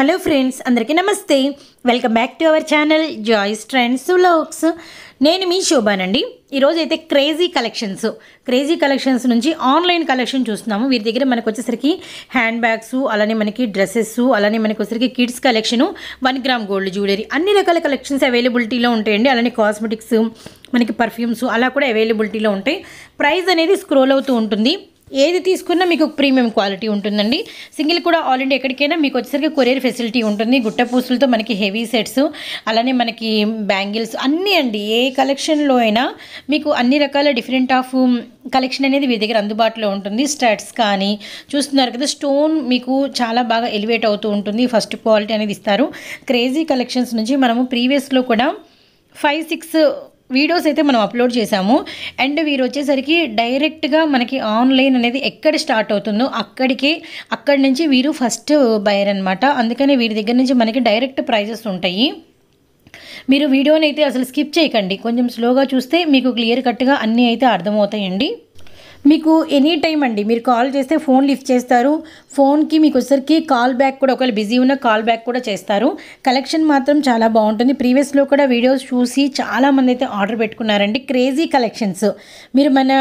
hello friends అందరికీ నమస్తే welcome back to our channel Joyce trends vlogs నేను మీ శోభానండి ఈరోజు అయితే క్రేజీ కలెక్షన్స్ క్రేజీ కలెక్షన్స్ నుంచి ఆన్లైన్ కలెక్షన్ చూస్తున్నాము వీరి దగ్గర మనకు వచ్చేసరికి హ్యాండ్ బ్యాగ్స్ అలానే మనకి డ్రెస్సెస్ అలానే మనకు వచ్చేసరికి kids collection one gram gold jewellery అన్ని రకాల కలెక్షన్స్ అవైలబిలిటీలో ఉంటాయండి అలానే కాస్మెటిక్స్ మనకి పర్ఫ్యూమ్స్ అలా కూడా అవైలబిలిటీలో ఉంటాయి ప్రైస్ అనేది స్క్రోల్ అవుతూ ఉంటుంది ఏది తీసుకున్నా మీకు ప్రీమియం క్వాలిటీ ఉంటుందండి సింగిల్ కూడా ఆల్రెడీ ఎక్కడికైనా మీకు వచ్చేసరికి కొరియర్ ఫెసిలిటీ ఉంటుంది గుట్ట పూసులతో మనకి హెవీ సెట్స్ అలానే మనకి బ్యాంగిల్స్ అన్నీ అండి ఏ కలెక్షన్లో అయినా మీకు అన్ని రకాల డిఫరెంట్ ఆఫ్ కలెక్షన్ అనేది మీ దగ్గర అందుబాటులో ఉంటుంది స్టడ్స్ కానీ చూస్తున్నారు కదా స్టోన్ మీకు చాలా బాగా ఎలివేట్ అవుతూ ఉంటుంది ఫస్ట్ క్వాలిటీ అనేది ఇస్తారు క్రేజీ కలెక్షన్స్ నుంచి మనము ప్రీవియస్లో కూడా ఫైవ్ సిక్స్ వీడియోస్ అయితే మనం అప్లోడ్ చేశాము అండ్ వీరు వచ్చేసరికి డైరెక్ట్గా మనకి ఆన్లైన్ అనేది ఎక్కడ స్టార్ట్ అవుతుందో అక్కడికి అక్కడి నుంచి వీరు ఫస్ట్ బయర్ అనమాట అందుకని వీరి దగ్గర నుంచి మనకి డైరెక్ట్ ప్రైజెస్ ఉంటాయి మీరు వీడియోని అయితే అసలు స్కిప్ చేయకండి కొంచెం స్లోగా చూస్తే మీకు క్లియర్ కట్గా అన్నీ అయితే అర్థమవుతాయండి మీకు ఎనీ టైం అండి మీరు కాల్ చేస్తే ఫోన్ లిఫ్ట్ చేస్తారు ఫోన్కి మీకు వచ్చరికి కాల్ బ్యాక్ కూడా ఒకవేళ బిజీ ఉన్న కాల్ బ్యాక్ కూడా చేస్తారు కలెక్షన్ మాత్రం చాలా బాగుంటుంది ప్రీవియస్లో కూడా వీడియోస్ చూసి చాలామంది అయితే ఆర్డర్ పెట్టుకున్నారండి క్రేజీ కలెక్షన్స్ మీరు మన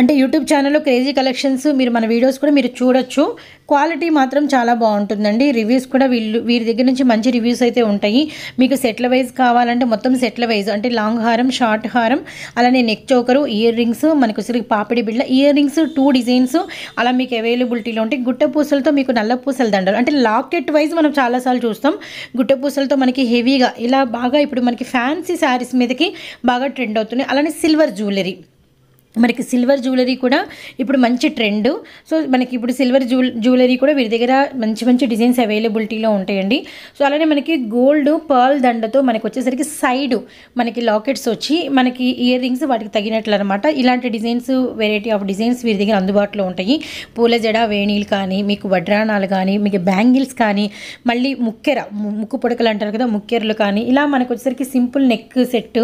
అంటే యూట్యూబ్ ఛానల్లో క్రేజీ కలెక్షన్స్ మీరు మన వీడియోస్ కూడా మీరు చూడొచ్చు క్వాలిటీ మాత్రం చాలా బాగుంటుందండి రివ్యూస్ కూడా వీళ్ళు వీరి దగ్గర నుంచి మంచి రివ్యూస్ అయితే ఉంటాయి మీకు సెట్ల వైజ్ కావాలంటే మొత్తం సెట్ల వైజ్ అంటే లాంగ్ హారం షార్ట్ హారం అలానే నెక్ చోకరు ఇయర్ రింగ్స్ మనకు సిరికి పాపిడి బిళ్ళ ఇయర్ రింగ్స్ టూ డిజైన్స్ అలా మీకు అవైలబిలిటీలో ఉంటాయి గుట్ట పూసలతో మీకు నల్ల పూసలు దండలు అంటే లాకెట్ వైజ్ మనం చాలాసార్లు చూస్తాం గుట్ట పూసలతో మనకి హెవీగా ఇలా బాగా ఇప్పుడు మనకి ఫ్యాన్సీ శారీస్ మీదకి బాగా ట్రెండ్ అవుతున్నాయి అలానే సిల్వర్ జ్యువెలరీ మనకి సిల్వర్ జ్యువెలరీ కూడా ఇప్పుడు మంచి ట్రెండ్ సో మనకి ఇప్పుడు సిల్వర్ జ్యువెలరీ కూడా వీరి దగ్గర మంచి మంచి డిజైన్స్ అవైలబిలిటీలో ఉంటాయండి సో అలానే మనకి గోల్డ్ పర్ల్ దండతో మనకి వచ్చేసరికి సైడ్ మనకి లాకెట్స్ వచ్చి మనకి ఇయర్ రింగ్స్ వాటికి తగినట్లు అనమాట ఇలాంటి డిజైన్స్ వెరైటీ ఆఫ్ డిజైన్స్ వీరి దగ్గర అందుబాటులో ఉంటాయి పూల జడ వేణీలు కానీ మీకు వడ్రాణాలు కానీ మీకు బ్యాంగిల్స్ కానీ మళ్ళీ ముక్కెర ముక్కు పొడకలు అంటారు కదా ముక్కెరలు కానీ ఇలా మనకు వచ్చేసరికి simple neck set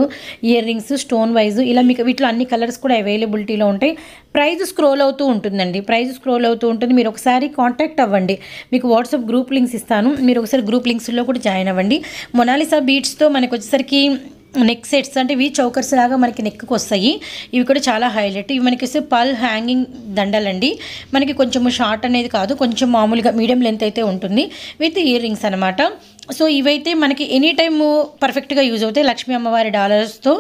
earrings stone wise ఇలా మీకు వీటిలో అన్ని కలర్స్ కూడా అవైలబుల్ అవైలబిలిటీలో ఉంటాయి ప్రైజ్ స్క్రోల్ అవుతూ ఉంటుందండి ప్రైజ్ స్క్రోల్ అవుతూ ఉంటుంది మీరు ఒకసారి కాంటాక్ట్ అవ్వండి మీకు వాట్సాప్ గ్రూప్ లింక్స్ ఇస్తాను మీరు ఒకసారి గ్రూప్ లింక్స్లో కూడా జాయిన్ అవ్వండి మొనాలిసా బీట్స్తో మనకు వచ్చేసరికి నెక్ సెట్స్ అంటే ఇవి చౌకర్స్ లాగా మనకి నెక్కి వస్తాయి ఇవి కూడా చాలా హైలైట్ ఇవి మనకి వస్తే పల్ హ్యాంగింగ్ దండలండి మనకి కొంచెం షార్ట్ అనేది కాదు కొంచెం మామూలుగా మీడియం లెంత్ అయితే ఉంటుంది విత్ ఇయర్ రింగ్స్ అనమాట సో ఇవైతే మనకి ఎనీ టైమ్ పర్ఫెక్ట్గా యూజ్ అవుతాయి లక్ష్మీ అమ్మవారి డాలర్స్తో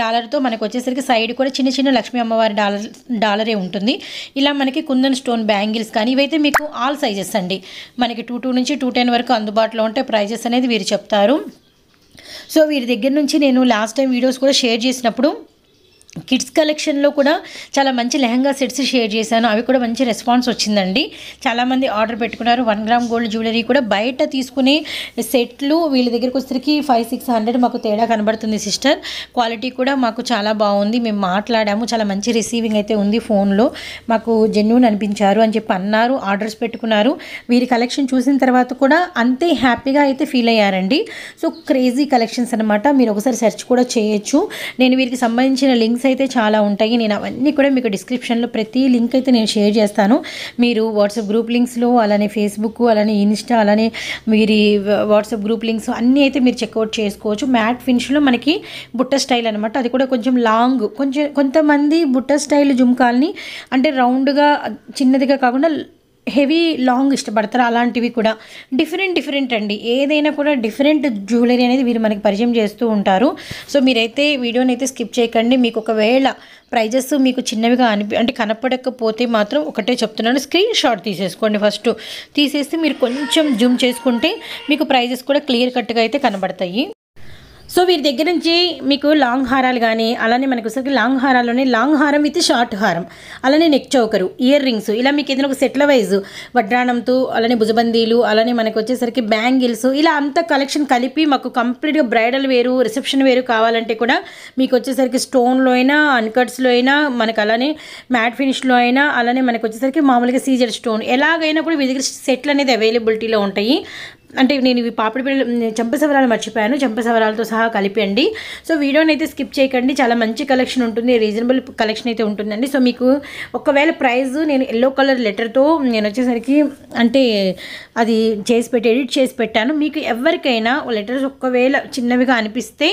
డాలర్తో మనకు వచ్చేసరికి సైడ్ కూడా చిన్న చిన్న లక్ష్మీ అమ్మవారి డాలర్ డాలరే ఉంటుంది ఇలా మనకి కుందన్ స్టోన్ బ్యాంగిల్స్ కానీ ఇవైతే మీకు ఆల్ సైజెస్ అండి మనకి టూ టూ నుంచి టూ టెన్ వరకు అందుబాటులో ఉంటే ప్రైజెస్ అనేది వీరు చెప్తారు సో వీరి దగ్గర నుంచి నేను లాస్ట్ టైం వీడియోస్ కూడా షేర్ చేసినప్పుడు కిడ్స్ కలెక్షన్లో కూడా చాలా మంచి లెహంగా సెట్స్ షేర్ చేశాను అవి కూడా మంచి రెస్పాన్స్ వచ్చిందండి చాలామంది ఆర్డర్ పెట్టుకున్నారు వన్ గ్రామ్ గోల్డ్ జ్యువెలరీ కూడా బయట తీసుకునే సెట్లు వీళ్ళ దగ్గరకు వచ్చరికి ఫైవ్ సిక్స్ హండ్రెడ్ మాకు తేడా కనబడుతుంది సిస్టర్ క్వాలిటీ కూడా మాకు చాలా బాగుంది మేము మాట్లాడాము చాలా మంచి రిసీవింగ్ అయితే ఉంది ఫోన్లో మాకు జెన్యున్ అనిపించారు అని చెప్పి అన్నారు ఆర్డర్స్ పెట్టుకున్నారు వీరి కలెక్షన్ చూసిన తర్వాత కూడా అంతే హ్యాపీగా అయితే ఫీల్ అయ్యారండి సో క్రేజీ కలెక్షన్స్ అనమాట మీరు ఒకసారి సెర్చ్ కూడా చేయొచ్చు నేను వీరికి సంబంధించిన లింక్స్ అయితే చాలా ఉంటాయి నేను అవన్నీ కూడా మీకు డిస్క్రిప్షన్లో ప్రతి లింక్ అయితే నేను షేర్ చేస్తాను మీరు వాట్సాప్ గ్రూప్ లింక్స్లో అలానే ఫేస్బుక్ అలానే ఇన్స్టా అలానే మీరు వాట్సాప్ గ్రూప్ లింక్స్ అన్నీ అయితే మీరు చెక్అవుట్ చేసుకోవచ్చు మ్యాట్ ఫినిష్లో మనకి బుట్ట స్టైల్ అనమాట అది కూడా కొంచెం లాంగ్ కొంచెం కొంతమంది బుట్ట స్టైల్ జుమ్కాల్ని అంటే రౌండ్గా చిన్నదిగా కాకుండా హెవీ లాంగ్ ఇష్టపడతారు అలాంటివి కూడా డిఫరెంట్ డిఫరెంట్ అండి ఏదైనా కూడా డిఫరెంట్ జ్యువెలరీ అనేది వీరు మనకి పరిచయం చేస్తూ ఉంటారు సో మీరైతే వీడియోని అయితే స్కిప్ చేయకండి మీకు ఒకవేళ ప్రైజెస్ మీకు చిన్నవిగా అనిపి అంటే కనపడకపోతే మాత్రం ఒకటే చెప్తున్నాను స్క్రీన్ షాట్ తీసేసుకోండి ఫస్ట్ తీసేసి మీరు కొంచెం జూమ్ చేసుకుంటే మీకు ప్రైజెస్ కూడా క్లియర్ కట్గా అయితే కనబడతాయి సో వీరి దగ్గర నుంచి మీకు లాంగ్ హారాలు కానీ అలానే మనకు వచ్చేసరికి లాంగ్ హారాల్లోనే లాంగ్ హారం విత్ షార్ట్ హారం అలానే నెక్ చౌకరు ఇయర్ రింగ్స్ ఇలా మీకు ఏదైనా ఒక సెట్ల వైజ్ వడ్రాణంతో అలానే భుజబందీలు అలానే మనకు వచ్చేసరికి బ్యాంగిల్స్ ఇలా అంత కలెక్షన్ కలిపి మాకు కంప్లీట్గా బ్రైడల్ వేరు రిసెప్షన్ వేరు కావాలంటే కూడా మీకు వచ్చేసరికి స్టోన్లో అయినా అన్కట్స్లో అయినా మనకు అలానే మ్యాట్ ఫినిష్లో అయినా అలానే మనకు వచ్చేసరికి మామూలుగా సీజర్ స్టోన్ ఎలాగైనా కూడా వీరి దగ్గర సెట్లు అనేది అవైలబిలిటీలో ఉంటాయి అంటే నేను ఇవి పాపిడి పిల్లలు చంపసవరాలు మర్చిపోయాను చంపసవరాలతో సహా కలిపండి సో వీడియోని అయితే స్కిప్ చేయకండి చాలా మంచి కలెక్షన్ ఉంటుంది రీజనబుల్ కలెక్షన్ అయితే ఉంటుందండి సో మీకు ఒకవేళ ప్రైజ్ నేను ఎల్లో కలర్ లెటర్తో నేను వచ్చేసరికి అంటే అది చేసి పెట్టి ఎడిట్ చేసి పెట్టాను మీకు ఎవరికైనా లెటర్స్ ఒకవేళ చిన్నవిగా అనిపిస్తే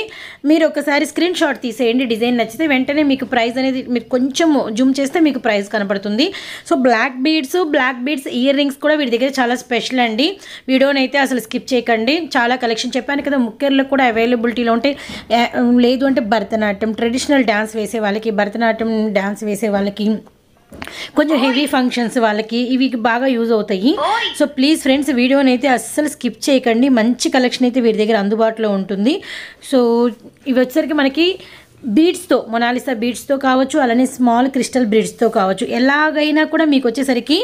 మీరు ఒకసారి స్క్రీన్ షాట్ తీసేయండి డిజైన్ నచ్చితే వెంటనే మీకు ప్రైజ్ అనేది మీరు కొంచెం జూమ్ చేస్తే మీకు ప్రైజ్ కనపడుతుంది so black beads black beads earrings కూడా వీటి దగ్గర చాలా స్పెషల్ అండి వీడియోని అయితే అసలు స్కిప్ చేయకండి చాలా కలెక్షన్ చెప్పాను కదా ముక్కేర్లో కూడా అవైలబిలిటీలో ఉంటే లేదు అంటే భరతనాట్యం ట్రెడిషనల్ డ్యాన్స్ వేసే వాళ్ళకి భరతనాట్యం డ్యాన్స్ వేసే వాళ్ళకి కొంచెం హెవీ ఫంక్షన్స్ వాళ్ళకి ఇవి బాగా యూజ్ అవుతాయి సో ప్లీజ్ ఫ్రెండ్స్ వీడియోని అయితే అస్సలు స్కిప్ చేయకండి మంచి కలెక్షన్ అయితే వీరి దగ్గర అందుబాటులో ఉంటుంది సో ఇవి వచ్చేసరికి మనకి బీడ్స్తో మొనాలిసా బీడ్స్తో కావచ్చు అలానే స్మాల్ క్రిస్టల్ బ్రిడ్స్తో కావచ్చు ఎలాగైనా కూడా మీకు వచ్చేసరికి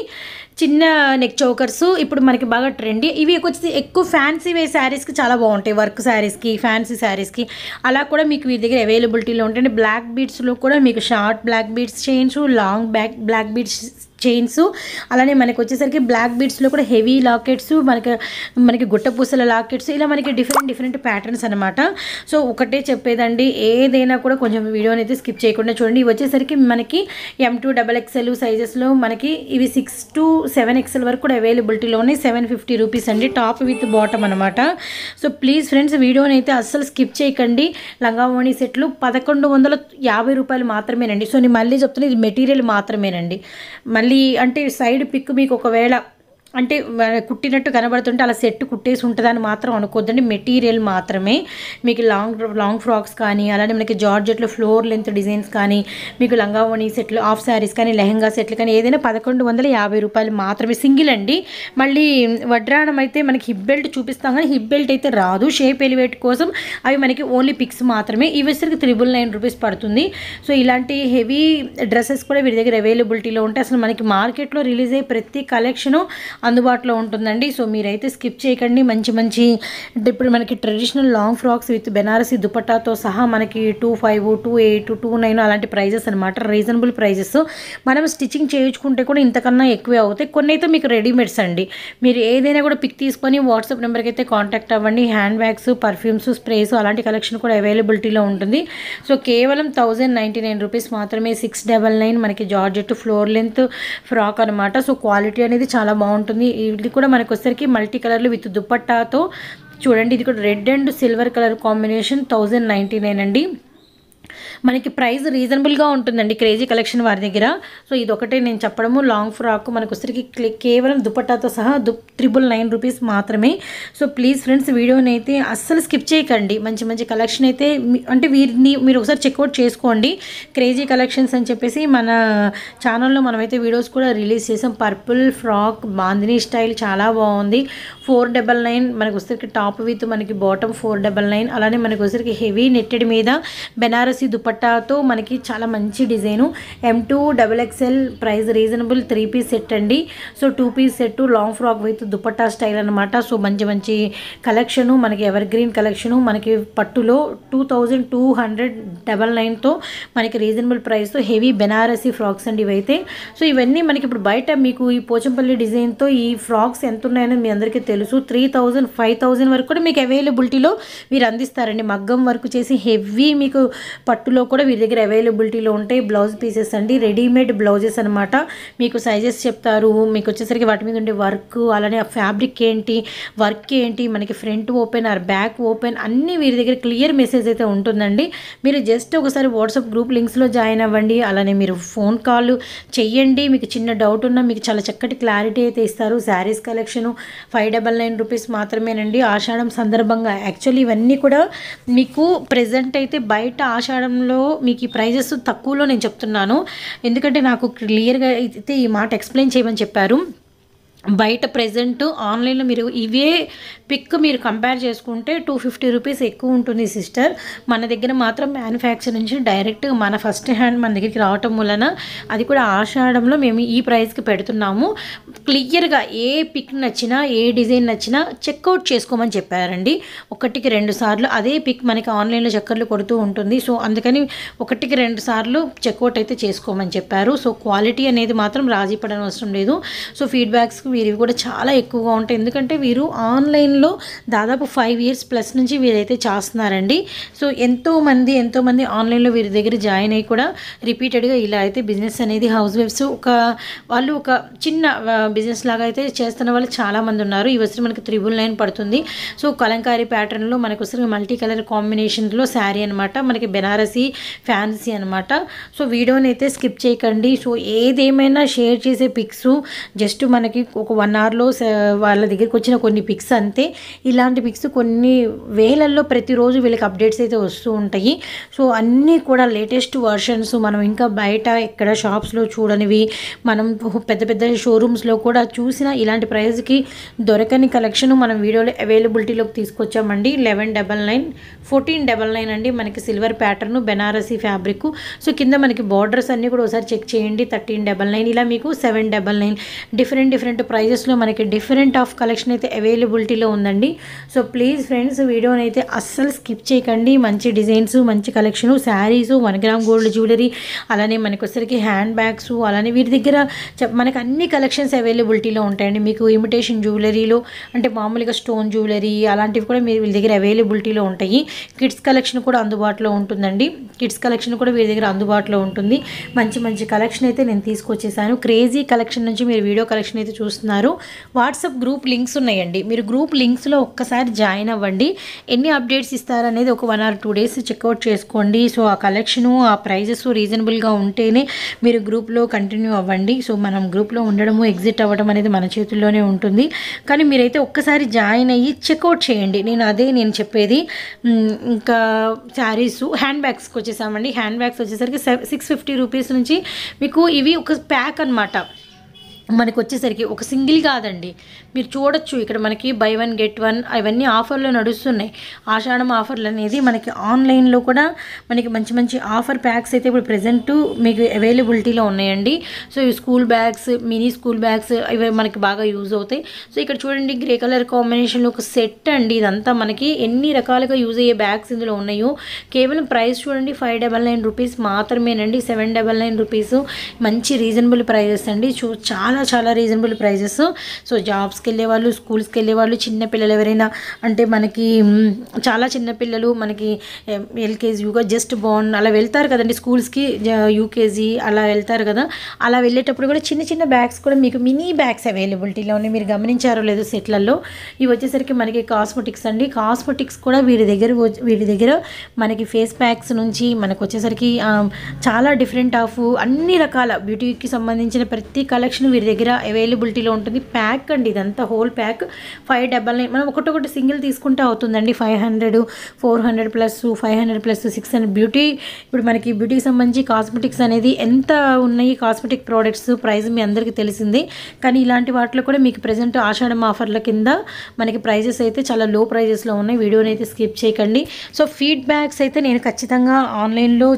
చిన్న నెక్ చోకర్స్ ఇప్పుడు మనకి బాగా ట్రెండ్ ఇవి వచ్చేసి ఎక్కువ ఫ్యాన్సీ వే శారీస్కి చాలా బాగుంటాయి వర్క్ శారీస్కి ఫ్యాన్సీ శారీస్కి అలా కూడా మీకు వీరి దగ్గర అవైలబిలిటీలో ఉంటాయి బ్లాక్ బీడ్స్లో కూడా మీకు షార్ట్ బ్లాక్ బీడ్స్ చేయొచ్చు long back black beads chains అలానే మనకు వచ్చేసరికి బ్లాక్ బీడ్స్లో కూడా హెవీ లాకెట్స్ మనకి మనకి గుట్టపూసల లాకెట్స్ ఇలా మనకి డిఫరెంట్ డిఫరెంట్ ప్యాటర్న్స్ అనమాట సో ఒకటే చెప్పేదండి ఏదైనా కూడా కొంచెం వీడియోని అయితే స్కిప్ చేయకుండా చూడండి ఇవి వచ్చేసరికి మనకి ఎం టూ డబల్ ఎక్స్ఎల్ సైజెస్లో మనకి ఇవి సిక్స్ టు సెవెన్ ఎక్స్ఎల్ వరకు కూడా అవైలబిలిటీలోనే సెవెన్ ఫిఫ్టీ రూపీస్ అండి టాప్ విత్ బాటమ్ అనమాట సో ప్లీజ్ ఫ్రెండ్స్ వీడియోని అయితే అస్సలు స్కిప్ చేయకండి లంగా ఓణి సెట్లు పదకొండు వందల యాభై రూపాయలు మాత్రమేనండి సో నేను మళ్ళీ చెప్తున్నా ఇది మెటీరియల్ మాత్రమేనండి మళ్ళీ మళ్ళీ అంటే సైడ్ పిక్ మీకు ఒకవేళ అంటే కుట్టినట్టు కనబడుతుంటే అలా సెట్ కుట్టేసి ఉంటుందని మాత్రం అనుకోద్దండి మెటీరియల్ మాత్రమే మీకు లాంగ్ లాంగ్ ఫ్రాక్స్ కానీ అలానే మనకి జార్జెట్లు ఫ్లోర్ లెంత్ డిజైన్స్ కానీ మీకు లంగావణి సెట్లు ఆఫ్ శారీస్ కానీ లెహంగా సెట్లు కానీ ఏదైనా పదకొండు వందల యాభై రూపాయలు మాత్రమే సింగిల్ అండి మళ్ళీ వడ్రాణం అయితే మనకి హిప్ బెల్ట్ చూపిస్తాం కానీ హిప్ బెల్ట్ అయితే రాదు షేప్ ఎలివేట్ కోసం అవి మనకి ఓన్లీ పిక్స్ మాత్రమే సరికి త్రిబుల్ నైన్ రూపీస్ పడుతుంది సో ఇలాంటి హెవీ డ్రెస్సెస్ కూడా వీరి దగ్గర అవైలబిలిటీలో ఉంటాయి అసలు మనకి మార్కెట్లో రిలీజ్ అయ్యే ప్రతి కలెక్షను అందుబాటులో ఉంటుందండి సో మీరైతే స్కిప్ చేయకండి మంచి మంచి ఇప్పుడు మనకి traditional long frocks with Banarasi దుపట్టాతో సహా మనకి two five two eight two nine అలాంటి ప్రైజెస్ అనమాట రీజనబుల్ ప్రైజెస్ మనం స్టిచ్చింగ్ చేయించుకుంటే కూడా ఇంతకన్నా ఎక్కువే అవుతాయి కొన్ని అయితే మీకు రెడీమేడ్స్ అండి మీరు ఏదైనా కూడా పిక్ తీసుకొని వాట్సాప్ నెంబర్కి అయితే కాంటాక్ట్ అవ్వండి హ్యాండ్ బ్యాగ్స్ పర్ఫ్యూమ్స్ స్ప్రేస్ అలాంటి కలెక్షన్ కూడా అవైలబిలిటీలో ఉంటుంది సో కేవలం థౌజండ్ నైంటీ నైన్ రూపీస్ మాత్రమే సిక్స్ డబల్ నైన్ మనకి జార్జెట్ ఫ్లోర్ లెంత్ ఫ్రాక్ అనమాట సో క్వాలిటీ అనేది చాలా బాగుంటుంది ఉంటుంది ఇది కూడా మనకు వచ్చరికి మల్టీ కలర్లు విత్ దుప్పట్టాతో చూడండి ఇది కూడా red and silver colour combination thousand ninety nine అండి మనకి ప్రైస్ రీజనబుల్గా ఉంటుందండి క్రేజీ కలెక్షన్ వారి దగ్గర సో ఇది ఒకటే నేను చెప్పడము లాంగ్ ఫ్రాక్ మనకు ఉసిరికి కేవలం దుపట్టాతో సహా దు త్రిబుల్ నైన్ రూపీస్ మాత్రమే సో ప్లీజ్ ఫ్రెండ్స్ వీడియోని అయితే అస్సలు స్కిప్ చేయకండి మంచి మంచి కలెక్షన్ అయితే అంటే వీరిని మీరు ఒకసారి చెక్అవుట్ చేసుకోండి క్రేజీ కలెక్షన్స్ అని చెప్పేసి మన ఛానల్లో మనమైతే వీడియోస్ కూడా రిలీజ్ చేసాం పర్పుల్ ఫ్రాక్ బాందినీ స్టైల్ చాలా బాగుంది ఫోర్ డబల్ నైన్ మనకు ఉసిరికి టాప్ విత్ మనకి బాటమ్ ఫోర్ డబల్ నైన్ అలానే మనకు ఉసిరికి హెవీ నెట్టెడ్ మీద బెనారసీ దుపట్టాతో మనకి చాలా మంచి design M two double XL price reasonable three piece set అండి so two piece set long frock with dupatta style అనమాట సో మంచి మంచి కలెక్షను మనకి ఎవర్ గ్రీన్ కలెక్షను మనకి పట్టులో two thousand two hundred double నైన్తో మనకి రీజనబుల్ ప్రైస్తో హెవీ బెనారసీ ఫ్రాక్స్ అండి ఇవైతే సో ఇవన్నీ మనకి ఇప్పుడు బయట మీకు ఈ పోచంపల్లి డిజైన్తో ఈ ఫ్రాక్స్ ఎంత ఉన్నాయని మీ అందరికీ తెలుసు త్రీ థౌజండ్ ఫైవ్ థౌజండ్ వరకు కూడా మీకు అవైలబిలిటీలో మీరు అందిస్తారండి మగ్గం వరకు చేసి హెవీ మీకు పట్టు పట్టులో కూడా వీరి దగ్గర అవైలబిలిటీలో ఉంటాయి బ్లౌజ్ పీసెస్ అండి రెడీమేడ్ బ్లౌజెస్ అనమాట మీకు సైజెస్ చెప్తారు మీకు వచ్చేసరికి వాటి మీద ఉండే వర్క్ అలానే ఫ్యాబ్రిక్ ఏంటి వర్క్ ఏంటి మనకి front open or back open అన్నీ వీరి దగ్గర క్లియర్ మెసేజ్ అయితే ఉంటుందండి మీరు జస్ట్ ఒకసారి వాట్సాప్ గ్రూప్ లింక్స్లో జాయిన్ అవ్వండి అలానే మీరు ఫోన్ కాల్ చెయ్యండి మీకు చిన్న డౌట్ ఉన్నా మీకు చాలా చక్కటి క్లారిటీ అయితే ఇస్తారు saris collection five double nine rupees మాత్రమేనండి ఆషాఢం సందర్భంగా యాక్చువల్లీ ఇవన్నీ కూడా మీకు ప్రజెంట్ అయితే బయట ఆషాఢ మాట్లాడడంలో మీకు ఈ ప్రైజెస్ తక్కువలో నేను చెప్తున్నాను ఎందుకంటే నాకు క్లియర్గా అయితే ఈ మాట ఎక్స్ప్లెయిన్ చేయమని చెప్పారు బయట ప్రజెంట్ ఆన్లైన్లో మీరు ఇవే పిక్ మీరు కంపేర్ చేసుకుంటే టూ ఫిఫ్టీ రూపీస్ ఎక్కువ ఉంటుంది సిస్టర్ మన దగ్గర మాత్రం మ్యానుఫ్యాక్చర్ నుంచి డైరెక్ట్ మన ఫస్ట్ హ్యాండ్ మన దగ్గరికి రావటం వలన అది కూడా ఆషాఢంలో మేము ఈ ప్రైస్కి పెడుతున్నాము క్లియర్గా ఏ పిక్ నచ్చినా ఏ డిజైన్ నచ్చినా చెక్అవుట్ చేసుకోమని చెప్పారండి ఒకటికి రెండు సార్లు అదే పిక్ మనకి ఆన్లైన్లో చక్కర్లు కొడుతూ ఉంటుంది సో అందుకని ఒకటికి రెండు సార్లు చెక్అవుట్ అయితే చేసుకోమని చెప్పారు సో క్వాలిటీ అనేది మాత్రం రాజీ పడనవసరం లేదు సో ఫీడ్బ్యాక్స్ వీరివి కూడా చాలా ఎక్కువగా ఉంటాయి ఎందుకంటే వీరు ఆన్లైన్లో దాదాపు ఫైవ్ ఇయర్స్ ప్లస్ నుంచి వీరైతే చేస్తున్నారండి సో ఎంతోమంది ఎంతోమంది ఆన్లైన్లో వీరి దగ్గర జాయిన్ అయ్యి కూడా రిపీటెడ్గా ఇలా అయితే బిజినెస్ అనేది హౌస్ వైఫ్స్ ఒక వాళ్ళు ఒక చిన్న బిజినెస్ లాగా అయితే చేస్తున్న వాళ్ళు చాలామంది ఉన్నారు ఈ వస్తువు మనకి త్రిబుల్ నైన్ పడుతుంది సో కలంకారీ ప్యాటర్న్లో మనకు వస్తుంది మల్టీ కలర్ కాంబినేషన్లో శారీ అనమాట మనకి బెనారసీ ఫ్యాన్సీ అనమాట సో వీడియోని అయితే స్కిప్ చేయకండి సో ఏదేమైనా షేర్ చేసే పిక్స్ జస్ట్ మనకి ఒక వన్ అవర్లో వాళ్ళ దగ్గరికి వచ్చిన కొన్ని పిక్స్ అంతే ఇలాంటి పిక్స్ కొన్ని వేలల్లో ప్రతిరోజు వీళ్ళకి అప్డేట్స్ అయితే వస్తూ ఉంటాయి సో అన్నీ కూడా లేటెస్ట్ వర్షన్స్ మనం ఇంకా బయట ఎక్కడ షాప్స్లో చూడనివి మనం పెద్ద పెద్ద షోరూమ్స్లో కూడా చూసిన ఇలాంటి ప్రైస్కి దొరకని కలెక్షన్ మనం వీడియోలో అవైలబిలిటీలోకి తీసుకొచ్చామండి eleven double nine fourteen double nine అండి మనకి silver pattern Banarasi fabric so కింద మనకి బార్డర్స్ అన్నీ కూడా ఒకసారి చెక్ చేయండి థర్టీన్ డబల్ నైన్ ఇలా మీకు seven double nine different different ప్రైజెస్లో మనకి డిఫరెంట్ ఆఫ్ కలెక్షన్ అయితే అవైలబిలిటీలో ఉందండి సో ప్లీజ్ ఫ్రెండ్స్ వీడియోని అయితే అస్సలు స్కిప్ చేయకండి మంచి డిజైన్స్ మంచి collection saris one gram gold jewellery అలానే మనకు వచ్చరికి హ్యాండ్ బ్యాగ్స్ అలానే వీటి దగ్గర మనకు అన్ని కలెక్షన్స్ అవైలబిలిటీలో ఉంటాయండి మీకు ఇమిటేషన్ జ్యువెలరీలో అంటే మామూలుగా స్టోన్ జ్యువెలరీ అలాంటివి కూడా మీరు వీళ్ళ దగ్గర అవైలబిలిటీలో ఉంటాయి కిడ్స్ కలెక్షన్ కూడా అందుబాటులో ఉంటుందండి కిడ్స్ కలెక్షన్ కూడా వీరి దగ్గర అందుబాటులో ఉంటుంది మంచి మంచి కలెక్షన్ అయితే నేను తీసుకొచ్చేసాను క్రేజీ కలెక్షన్ నుంచి మీరు వీడియో కలెక్షన్ అయితే చూస్తున్నారు చూస్తున్నారు వాట్సాప్ గ్రూప్ లింక్స్ ఉన్నాయండి మీరు గ్రూప్ లింక్స్లో ఒక్కసారి జాయిన్ అవ్వండి ఎన్ని అప్డేట్స్ ఇస్తారనేది ఒక one or two days checkout చేసుకోండి సో ఆ కలెక్షను ఆ ప్రైజెస్ రీజనబుల్గా ఉంటేనే మీరు గ్రూప్లో కంటిన్యూ అవ్వండి సో మనం గ్రూప్లో ఉండడము ఎగ్జిట్ అవ్వడం అనేది మన చేతుల్లోనే ఉంటుంది కానీ మీరైతే ఒక్కసారి జాయిన్ అయ్యి చెక్అవుట్ చేయండి నేను అదే నేను చెప్పేది ఇంకా శారీస్ హ్యాండ్ బ్యాగ్స్కి వచ్చేసామండి హ్యాండ్ బ్యాగ్స్ వచ్చేసరికి సిక్స్ ఫిఫ్టీ రూపీస్ నుంచి మీకు ఇవి ఒక ప్యాక్ అనమాట మనకు వచ్చేసరికి ఒక సింగిల్ కాదండి మీరు చూడొచ్చు ఇక్కడ మనకి బై వన్ గెట్ వన్ అవన్నీ ఆఫర్లు నడుస్తున్నాయి ఆషాఢం ఆఫర్లు అనేది మనకి ఆన్లైన్లో కూడా మనకి మంచి మంచి ఆఫర్ ప్యాక్స్ అయితే ఇప్పుడు ప్రజెంట్ మీకు అవైలబిలిటీలో ఉన్నాయండి సో ఇవి school bags mini school bags ఇవి మనకి బాగా యూజ్ అవుతాయి సో ఇక్కడ చూడండి గ్రే కలర్ కాంబినేషన్లో ఒక సెట్ అండి ఇదంతా మనకి ఎన్ని రకాలుగా యూజ్ అయ్యే బ్యాగ్స్ ఇందులో ఉన్నాయో కేవలం ప్రైస్ చూడండి ఫైవ్ డబల్ నైన్ రూపీస్ మాత్రమేనండి సెవెన్ డబల్ నైన్ రూపీస్ మంచి రీజనబుల్ ప్రైజెస్ అండి చూ చాలా చాలా రీజనబుల్ ప్రైజెస్ సో జాబ్స్ జాబ్స్కి వెళ్ళేవాళ్ళు స్కూల్స్కి వెళ్ళేవాళ్ళు చిన్నపిల్లలు ఎవరైనా అంటే మనకి చాలా చిన్నపిల్లలు మనకి ఎల్కేజీ యూగా జస్ట్ బోర్న్ అలా వెళ్తారు కదండి స్కూల్స్కి యూకేజీ అలా వెళ్తారు కదా అలా వెళ్ళేటప్పుడు కూడా చిన్న చిన్న బ్యాగ్స్ కూడా మీకు మినీ బ్యాగ్స్ అవైలబిలిటీలో ఉన్నాయి మీరు గమనించారో లేదో సెట్లలో ఇవి వచ్చేసరికి మనకి కాస్మెటిక్స్ అండి కాస్మెటిక్స్ కూడా వీరి దగ్గర వీరి దగ్గర మనకి ఫేస్ ప్యాక్స్ నుంచి మనకు వచ్చేసరికి చాలా డిఫరెంట్ ఆఫ్ అన్ని రకాల బ్యూటీకి సంబంధించిన ప్రతి కలెక్షన్ వీరి దగ్గర అవైలబిలిటీలో ఉంటుంది ప్యాక్ అండి ఇదంతా అంత whole pack five double nine మనం ఒకటొకటి సింగిల్ తీసుకుంటే అవుతుందండి five hundred four hundred plus five hundred plus six hundred beauty ఇప్పుడు మనకి బ్యూటీకి సంబంధించి కాస్మెటిక్స్ అనేది ఎంత ఉన్నాయి కాస్మెటిక్ ప్రోడక్ట్స్ ప్రైస్ మీ అందరికీ తెలిసింది కానీ ఇలాంటి వాటిలో కూడా మీకు ప్రజెంట్ ఆషాఢం ఆఫర్ల కింద మనకి ప్రైజెస్ అయితే చాలా లో ప్రైజెస్లో ఉన్నాయి వీడియోని అయితే స్కిప్ చేయకండి సో ఫీడ్బ్యాక్స్ అయితే నేను ఖచ్చితంగా ఆన్లైన్లో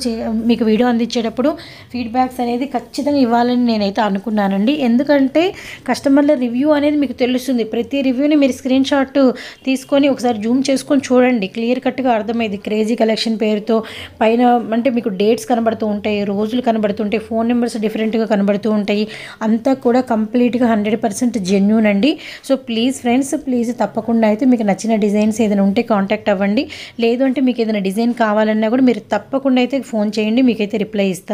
మీకు వీడియో అందించేటప్పుడు ఫీడ్బ్యాక్స్ అనేది ఖచ్చితంగా ఇవ్వాలని నేనైతే అనుకున్నానండి ఎందుకంటే కస్టమర్ల రివ్యూ అనేది మీకు తెలుస్తుంది ప్రతి రివ్యూని మీరు స్క్రీన్ షాట్ తీసుకొని ఒకసారి జూమ్ చేసుకొని చూడండి క్లియర్ కట్గా అర్థమైంది క్రేజీ కలెక్షన్ పేరుతో పైన అంటే మీకు డేట్స్ కనబడుతూ ఉంటాయి రోజులు కనబడుతుంటాయి ఫోన్ నెంబర్స్ డిఫరెంట్గా కనబడుతూ ఉంటాయి అంతా కూడా కంప్లీట్గా హండ్రెడ్ పర్సెంట్ జెన్యున్ అండి సో ప్లీజ్ ఫ్రెండ్స్ ప్లీజ్ తప్పకుండా అయితే మీకు నచ్చిన డిజైన్స్ ఏదైనా ఉంటే కాంటాక్ట్ అవ్వండి లేదు అంటే మీకు ఏదైనా డిజైన్ కావాలన్నా కూడా మీరు తప్పకుండా అయితే ఫోన్ చేయండి మీకైతే రిప్లై ఇస్తారు